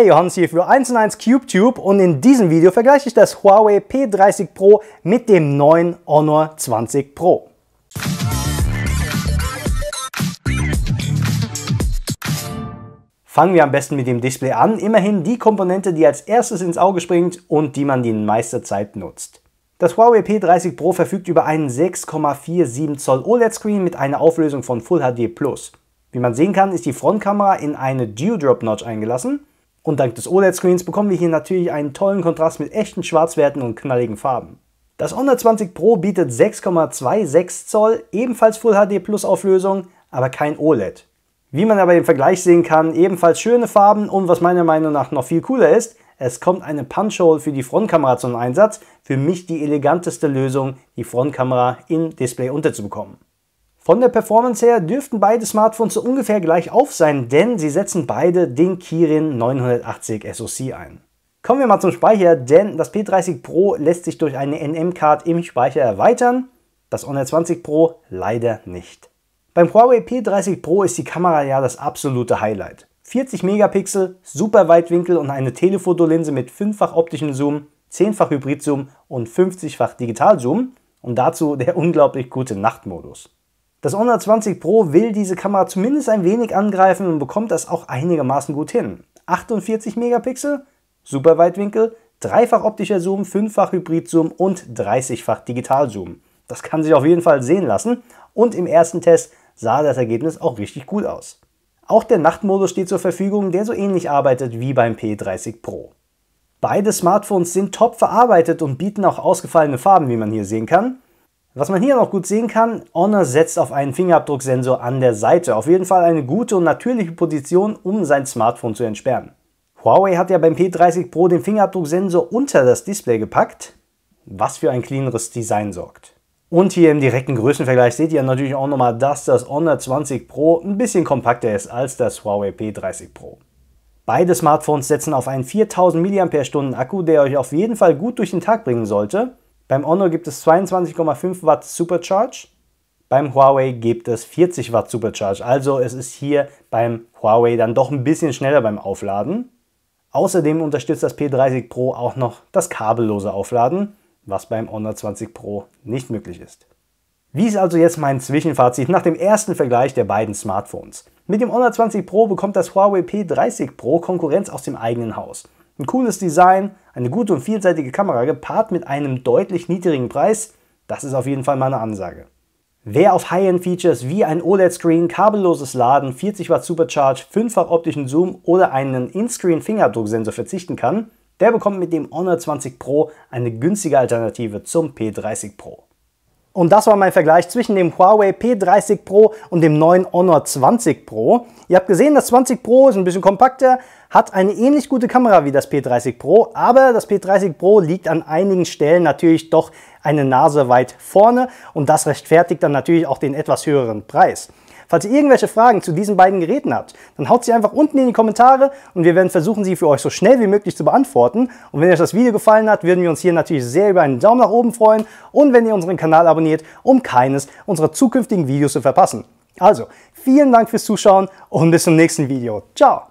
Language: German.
Hey, Johannes hier für 1 1 CubeTube und in diesem Video vergleiche ich das Huawei P30 Pro mit dem neuen Honor 20 Pro. Fangen wir am besten mit dem Display an, immerhin die Komponente, die als erstes ins Auge springt und die man die meiste Zeit nutzt. Das Huawei P30 Pro verfügt über einen 6,47 Zoll OLED-Screen mit einer Auflösung von Full HD+. Wie man sehen kann, ist die Frontkamera in eine Dewdrop-Notch eingelassen und dank des OLED-Screens bekommen wir hier natürlich einen tollen Kontrast mit echten Schwarzwerten und knalligen Farben. Das Honda 20 Pro bietet 6,26 Zoll, ebenfalls Full HD Plus Auflösung, aber kein OLED. Wie man aber im Vergleich sehen kann, ebenfalls schöne Farben und was meiner Meinung nach noch viel cooler ist, es kommt eine Punch-Hole für die Frontkamera zum Einsatz, für mich die eleganteste Lösung, die Frontkamera im Display unterzubekommen. Von der Performance her dürften beide Smartphones so ungefähr gleich auf sein, denn sie setzen beide den Kirin 980 SoC ein. Kommen wir mal zum Speicher, denn das P30 Pro lässt sich durch eine NM-Card im Speicher erweitern, das Honor 20 Pro leider nicht. Beim Huawei P30 Pro ist die Kamera ja das absolute Highlight. 40 Megapixel, super Weitwinkel und eine Telefotolinse mit 5-fach optischem Zoom, 10-fach Hybridzoom und 50-fach Digitalzoom und dazu der unglaublich gute Nachtmodus. Das Honor 20 Pro will diese Kamera zumindest ein wenig angreifen und bekommt das auch einigermaßen gut hin. 48 Megapixel, Superweitwinkel, dreifach optischer Zoom, fünffach Hybridzoom und 30-fach Digitalzoom. Das kann sich auf jeden Fall sehen lassen und im ersten Test sah das Ergebnis auch richtig gut aus. Auch der Nachtmodus steht zur Verfügung, der so ähnlich arbeitet wie beim P30 Pro. Beide Smartphones sind top verarbeitet und bieten auch ausgefallene Farben, wie man hier sehen kann. Was man hier noch gut sehen kann, Honor setzt auf einen Fingerabdrucksensor an der Seite. Auf jeden Fall eine gute und natürliche Position, um sein Smartphone zu entsperren. Huawei hat ja beim P30 Pro den Fingerabdrucksensor unter das Display gepackt, was für ein cleaneres Design sorgt. Und hier im direkten Größenvergleich seht ihr natürlich auch nochmal, dass das Honor 20 Pro ein bisschen kompakter ist als das Huawei P30 Pro. Beide Smartphones setzen auf einen 4000 mAh Akku, der euch auf jeden Fall gut durch den Tag bringen sollte. Beim Honor gibt es 22,5 Watt Supercharge. Beim Huawei gibt es 40 Watt Supercharge. Also es ist hier beim Huawei dann doch ein bisschen schneller beim Aufladen. Außerdem unterstützt das P30 Pro auch noch das kabellose Aufladen, was beim Honor 20 Pro nicht möglich ist. Wie ist also jetzt mein Zwischenfazit nach dem ersten Vergleich der beiden Smartphones? Mit dem Honor 20 Pro bekommt das Huawei P30 Pro Konkurrenz aus dem eigenen Haus. Ein cooles Design, eine gute und vielseitige Kamera gepaart mit einem deutlich niedrigen Preis, das ist auf jeden Fall meine Ansage. Wer auf High-End-Features wie ein OLED-Screen, kabelloses Laden, 40 Watt Supercharge, 5-fach optischen Zoom oder einen In-Screen-Fingerabdrucksensor verzichten kann, der bekommt mit dem Honor 20 Pro eine günstige Alternative zum P30 Pro. Und das war mein Vergleich zwischen dem Huawei P30 Pro und dem neuen Honor 20 Pro. Ihr habt gesehen, das 20 Pro ist ein bisschen kompakter, hat eine ähnlich gute Kamera wie das P30 Pro, aber das P30 Pro liegt an einigen Stellen natürlich doch eine Nase weit vorne und das rechtfertigt dann natürlich auch den etwas höheren Preis. Falls ihr irgendwelche Fragen zu diesen beiden Geräten habt, dann haut sie einfach unten in die Kommentare und wir werden versuchen, sie für euch so schnell wie möglich zu beantworten. Und wenn euch das Video gefallen hat, würden wir uns hier natürlich sehr über einen Daumen nach oben freuen und wenn ihr unseren Kanal abonniert, um keines unserer zukünftigen Videos zu verpassen. Also, vielen Dank fürs Zuschauen und bis zum nächsten Video. Ciao!